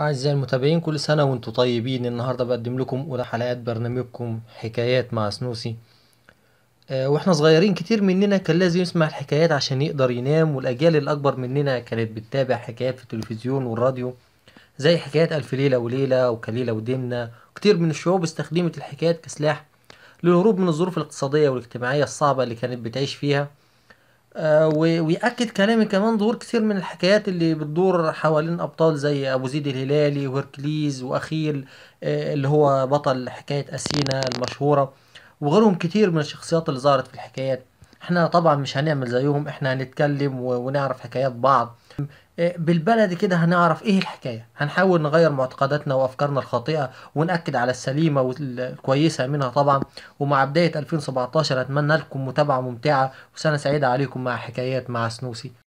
أعزائي المتابعين كل سنة وانتم طيبين النهاردة بقدم لكم أولى حلقات برنامجكم حكايات مع سنوسي أه واحنا صغيرين كتير مننا كان لازم يسمع الحكايات عشان يقدر ينام والأجيال الأكبر مننا كانت بتتابع حكايات في التلفزيون والراديو زي حكايات ألف ليلة وليلة وكليلة ودمنة كتير من الشعوب استخدمت الحكايات كسلاح للهروب من الظروف الاقتصادية والاجتماعية الصعبة اللي كانت بتعيش فيها آه، ويأكد كلامي كمان ظهور كتير من الحكايات اللي بتدور حوالين أبطال زي أبو زيد الهلالي وهركليز وأخيل آه، اللي هو بطل حكاية أسينا المشهورة وغيرهم كتير من الشخصيات اللي ظهرت في الحكايات احنا طبعا مش هنعمل زيهم احنا هنتكلم ونعرف حكايات بعض إيه، بالبلد كده هنعرف ايه الحكايه هنحاول نغير معتقداتنا وافكارنا الخاطئه ونأكد على السليمه والكويسه منها طبعا ومع بدايه 2017 اتمنى لكم متابعه ممتعه وسنه سعيده عليكم مع حكايات مع سنوسي